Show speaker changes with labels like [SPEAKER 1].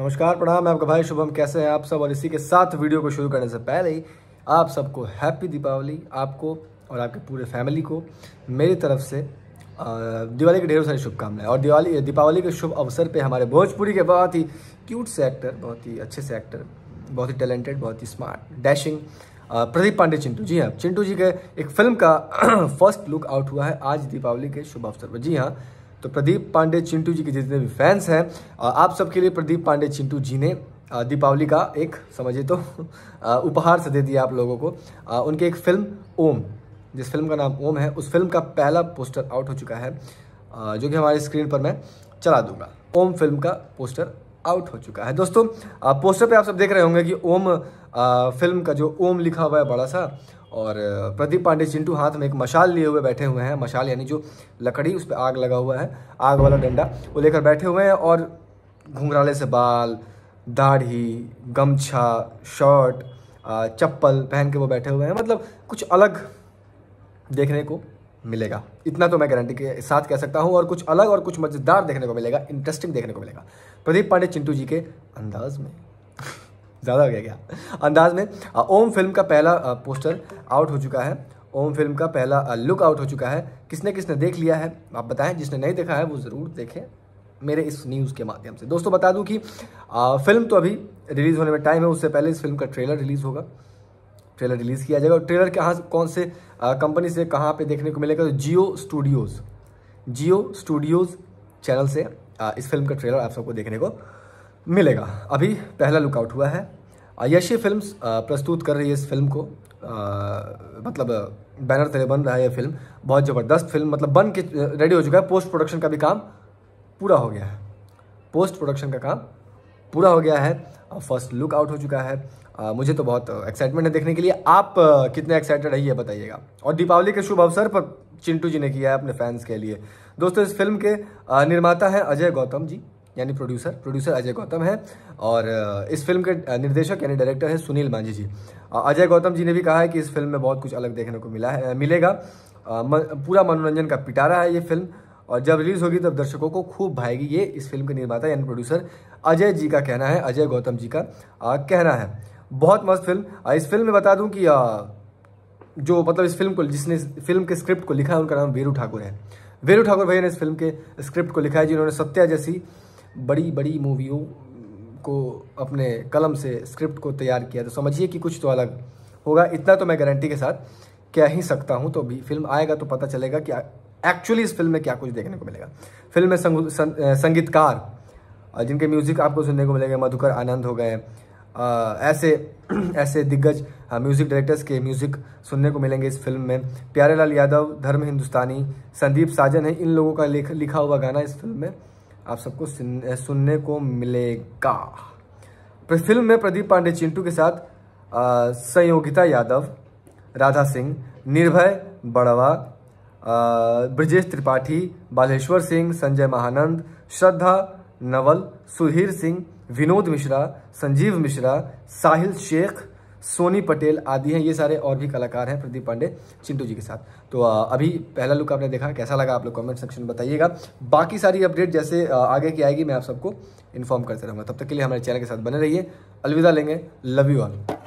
[SPEAKER 1] नमस्कार प्रणाम मैं आपका भाई शुभम कैसे हैं आप सब और इसी के साथ वीडियो को शुरू करने से पहले ही आप सबको हैप्पी दीपावली आपको और आपके पूरे फैमिली को मेरी तरफ से दिवाली की ढेरों सारी शुभकामनाएं और दिवाली दीपावली के शुभ अवसर पे हमारे भोजपुरी के बहुत ही क्यूट से एक्टर बहुत ही अच्छे से एक्टर बहुत ही टैलेंटेड बहुत ही स्मार्ट डैशिंग प्रदीप पांडे चिंटू जी हाँ चिंटू जी के एक फिल्म का फर्स्ट लुक आउट हुआ है आज दीपावली के शुभ अवसर पर जी हाँ तो प्रदीप पांडे चिंटू जी के जितने भी फैंस हैं आप सबके लिए प्रदीप पांडे चिंटू जी ने दीपावली का एक समझिए तो उपहार से दे दिया आप लोगों को उनकी एक फिल्म ओम जिस फिल्म का नाम ओम है उस फिल्म का पहला पोस्टर आउट हो चुका है जो कि हमारी स्क्रीन पर मैं चला दूंगा ओम फिल्म का पोस्टर आउट हो चुका है दोस्तों पोस्टर पे आप सब देख रहे होंगे कि ओम फिल्म का जो ओम लिखा हुआ है बड़ा सा और प्रदीप पांडे चिंटू हाथ में एक मशाल लिए हुए बैठे हुए हैं मशाल यानी जो लकड़ी उस पर आग लगा हुआ है आग वाला डंडा वो लेकर बैठे हुए हैं और घुंघराले से बाल दाढ़ी गमछा शर्ट चप्पल पहन के वो बैठे हुए हैं मतलब कुछ अलग देखने को मिलेगा इतना तो मैं गारंटी के साथ कह सकता हूँ और कुछ अलग और कुछ मज़ेदार देखने को मिलेगा इंटरेस्टिंग देखने को मिलेगा प्रदीप पांडे चिंटू जी के अंदाज में ज़्यादा हो गया क्या अंदाज में ओम फिल्म का पहला पोस्टर आउट हो चुका है ओम फिल्म का पहला लुक आउट हो चुका है किसने किसने देख लिया है आप बताएं जिसने नहीं देखा है वो ज़रूर देखें मेरे इस न्यूज़ के माध्यम से दोस्तों बता दूं कि आ, फिल्म तो अभी रिलीज़ होने में टाइम है उससे पहले इस फिल्म का ट्रेलर रिलीज़ होगा ट्रेलर रिलीज़ किया जाएगा और ट्रेलर कहाँ कौन से कंपनी से कहाँ पर देखने को मिलेगा तो Jio Studios Jio Studios channel से आ, इस फिल्म का ट्रेलर आप सबको देखने को मिलेगा अभी पहला लुकआउट हुआ है यशी फिल्म्स प्रस्तुत कर रही है इस फिल्म को आ, मतलब बैनर तले बन रहा है ये फिल्म बहुत ज़बरदस्त फिल्म मतलब बन के रेडी हो चुका है पोस्ट प्रोडक्शन का भी काम पूरा हो गया है पोस्ट प्रोडक्शन का काम पूरा हो गया है फर्स्ट लुक आउट हो चुका है आ, मुझे तो बहुत एक्साइटमेंट है देखने के लिए आप कितने एक्साइटेड है ये बताइएगा और दीपावली के शुभ अवसर पर चिंटू जी ने किया है अपने फैंस के लिए दोस्तों इस फिल्म के निर्माता हैं अजय गौतम जी यानी प्रोड्यूसर प्रोड्यूसर अजय गौतम है और इस फिल्म के निर्देशक यानी डायरेक्टर है सुनील मांझी जी अजय गौतम जी ने भी कहा है कि इस फिल्म में बहुत कुछ अलग देखने को मिला है मिलेगा पूरा मनोरंजन का पिटारा है ये फिल्म और जब रिलीज़ होगी तब दर्शकों को खूब भाएगी ये इस फिल्म के निर्माता यानी प्रोड्यूसर अजय जी का कहना है अजय गौतम जी का कहना है बहुत मस्त फिल्म इस फिल्म में बता दूँ कि जो मतलब इस फिल्म को जिसने फिल्म के स्क्रिप्ट को लिखा है उनका नाम वीरू ठाकुर है वीरू ठाकुर भैया ने इस फिल्म के स्क्रिप्ट को लिखा है जिन्होंने सत्या जैसी बड़ी बड़ी मूवियों को अपने कलम से स्क्रिप्ट को तैयार किया तो समझिए कि कुछ तो अलग होगा इतना तो मैं गारंटी के साथ कह ही सकता हूँ तो अभी फिल्म आएगा तो पता चलेगा कि एक्चुअली इस फिल्म में क्या कुछ देखने को मिलेगा फिल्म में संग, सं, संगीतकार जिनके म्यूज़िक आपको सुनने को मिलेगा मधुकर आनंद हो गए ऐसे ऐसे दिग्गज म्यूज़िक डायरेक्टर्स के म्यूज़िक सुनने को मिलेंगे इस फिल्म में प्यारेलाल यादव धर्म हिंदुस्तानी संदीप साजन है इन लोगों का लिख, लिखा हुआ गाना इस फिल्म में आप सबको सुनने को मिलेगा फिल्म में प्रदीप पांडे चिंटू के साथ संयोगिता यादव राधा सिंह निर्भय बड़वा ब्रजेश त्रिपाठी बालेश्वर सिंह संजय महानंद श्रद्धा नवल सुधीर सिंह विनोद मिश्रा संजीव मिश्रा साहिल शेख सोनी पटेल आदि हैं ये सारे और भी कलाकार हैं प्रदीप पांडे चिंटू जी के साथ तो अभी पहला लुक आपने देखा कैसा लगा आप लोग कमेंट सेक्शन में बताइएगा बाकी सारी अपडेट जैसे आगे की आएगी मैं आप सबको इन्फॉर्म करते रहूँगा तब तक के लिए हमारे चैनल के साथ बने रहिए अलविदा लेंगे लव यू ऑल